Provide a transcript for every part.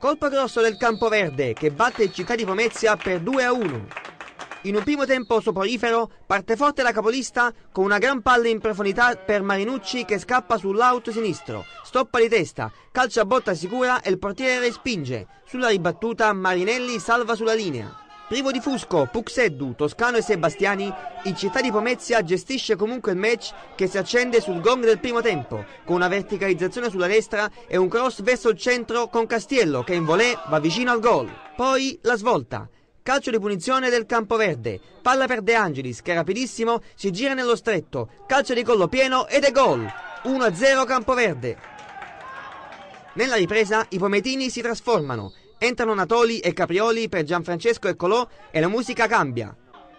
Colpo grosso del Campoverde che batte Città di Pomezia per 2 a 1. In un primo tempo soporifero parte forte la capolista con una gran palla in profondità per Marinucci che scappa sull'auto sinistro, stoppa di testa, calcia a botta sicura e il portiere respinge. Sulla ribattuta Marinelli salva sulla linea. Privo di Fusco, Puxeddu, Toscano e Sebastiani, il Città di Pomezia gestisce comunque il match che si accende sul gong del primo tempo, con una verticalizzazione sulla destra e un cross verso il centro con Castiello che in volée va vicino al gol. Poi la svolta. Calcio di punizione del Campoverde, palla per De Angelis che rapidissimo si gira nello stretto, calcio di collo pieno ed è gol. 1-0 Campoverde. Nella ripresa i pometini si trasformano, Entrano Natoli e Caprioli per Gianfrancesco e Colò e la musica cambia.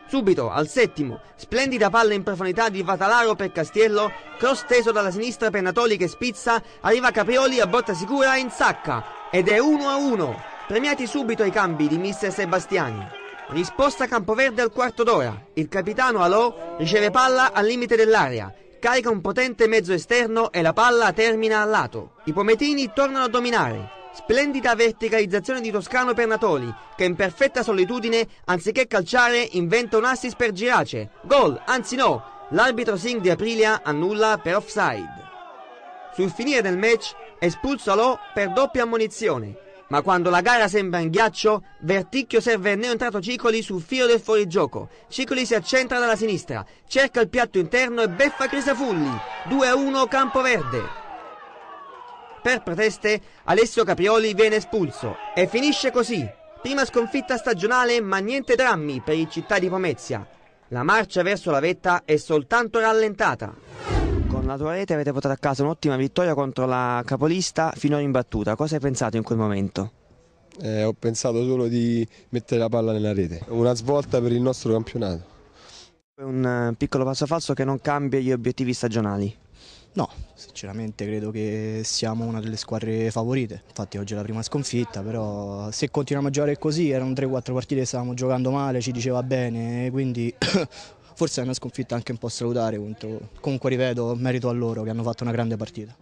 Subito, al settimo, splendida palla in profondità di Vatalaro per Castiello, cross teso dalla sinistra per Natoli che spizza, arriva Caprioli a botta sicura e in sacca, ed è 1-1. Premiati subito i cambi di mister Sebastiani. Risposta Campoverde al quarto d'ora, il capitano Alò riceve palla al limite dell'area, carica un potente mezzo esterno e la palla termina a lato. I pometini tornano a dominare, Splendida verticalizzazione di Toscano per Natoli, che in perfetta solitudine, anziché calciare, inventa un assist per Girace. Gol, anzi no, l'arbitro Singh di Aprilia annulla per offside. Sul finire del match espulso Alò per doppia ammonizione, ma quando la gara sembra in ghiaccio, Verticchio serve neontrato Cicoli sul filo del fuorigioco. Cicoli si accentra dalla sinistra, cerca il piatto interno e beffa Crisafulli. 2-1 Campoverde. Per proteste, Alessio Caprioli viene espulso e finisce così. Prima sconfitta stagionale, ma niente drammi per il città di Pomezia. La marcia verso la vetta è soltanto rallentata. Con la tua rete avete portato a casa un'ottima vittoria contro la capolista finora imbattuta. Cosa hai pensato in quel momento? Eh, ho pensato solo di mettere la palla nella rete. Una svolta per il nostro campionato. Un eh, piccolo passo falso che non cambia gli obiettivi stagionali. No, sinceramente credo che siamo una delle squadre favorite, infatti oggi è la prima sconfitta, però se continuiamo a giocare così, erano 3-4 partite, stavamo giocando male, ci diceva bene, quindi forse è una sconfitta anche un po' salutare, contro... comunque ripeto, merito a loro che hanno fatto una grande partita.